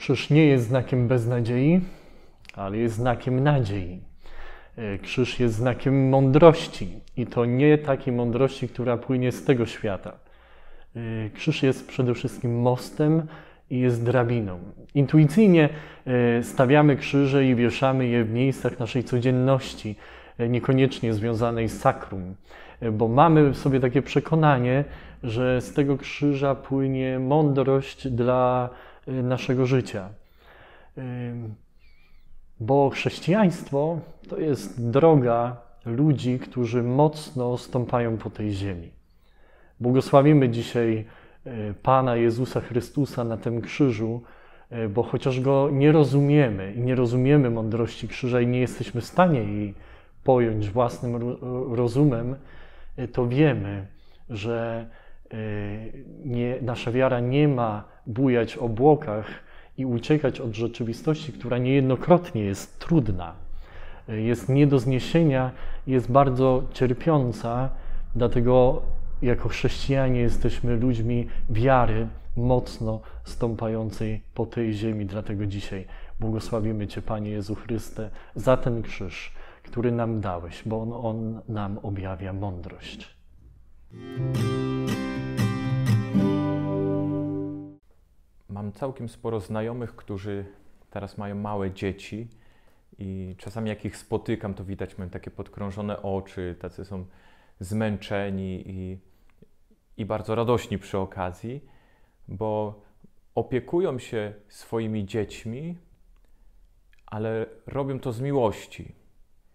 Krzyż nie jest znakiem beznadziei, ale jest znakiem nadziei. E, Krzyż jest znakiem mądrości i to nie takiej mądrości, która płynie z tego świata. E, Krzyż jest przede wszystkim mostem i jest drabiną. Intuicyjnie e, stawiamy krzyże i wieszamy je w miejscach naszej codzienności, niekoniecznie związanej z sakrum, bo mamy w sobie takie przekonanie, że z tego krzyża płynie mądrość dla Y, naszego życia. Y, bo chrześcijaństwo to jest droga ludzi, którzy mocno stąpają po tej ziemi. Błogosławimy dzisiaj y, Pana Jezusa Chrystusa na tym krzyżu, bo chociaż go nie rozumiemy i nie rozumiemy mądrości krzyża i nie jesteśmy w stanie jej pojąć własnym rozumem, to wiemy, że E, nie, nasza wiara nie ma bujać o obłokach i uciekać od rzeczywistości, która niejednokrotnie jest trudna, e, jest nie do zniesienia, jest bardzo cierpiąca, dlatego jako chrześcijanie jesteśmy ludźmi wiary mocno stąpającej po tej ziemi. Dlatego dzisiaj błogosławimy Cię, Panie Jezu Chryste, za ten krzyż, który nam dałeś, bo on, on nam objawia mądrość. całkiem sporo znajomych, którzy teraz mają małe dzieci i czasami jak ich spotykam, to widać, mają takie podkrążone oczy, tacy są zmęczeni i, i bardzo radośni przy okazji, bo opiekują się swoimi dziećmi, ale robią to z miłości.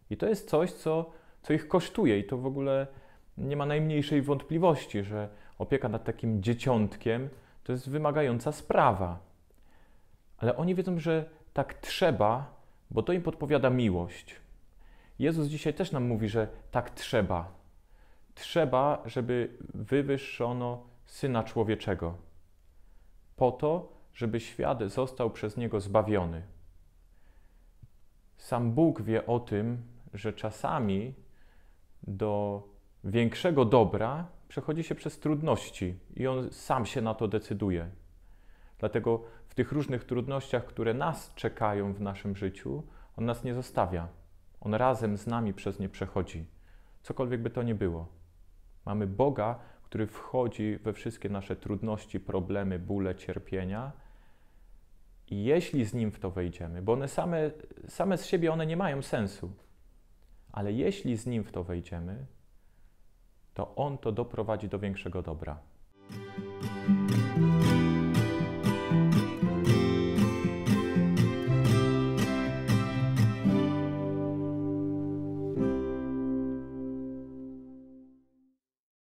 I to jest coś, co, co ich kosztuje, i to w ogóle nie ma najmniejszej wątpliwości, że opieka nad takim dzieciątkiem to jest wymagająca sprawa. Ale oni wiedzą, że tak trzeba, bo to im podpowiada miłość. Jezus dzisiaj też nam mówi, że tak trzeba. Trzeba, żeby wywyższono syna człowieczego, po to, żeby świat został przez niego zbawiony. Sam Bóg wie o tym, że czasami do większego dobra przechodzi się przez trudności i on sam się na to decyduje. Dlatego w tych różnych trudnościach, które nas czekają w naszym życiu, on nas nie zostawia. On razem z nami przez nie przechodzi. Cokolwiek by to nie było. Mamy Boga, który wchodzi we wszystkie nasze trudności, problemy, bóle, cierpienia. I jeśli z Nim w to wejdziemy, bo one same, same z siebie one nie mają sensu, ale jeśli z Nim w to wejdziemy, to On to doprowadzi do większego dobra.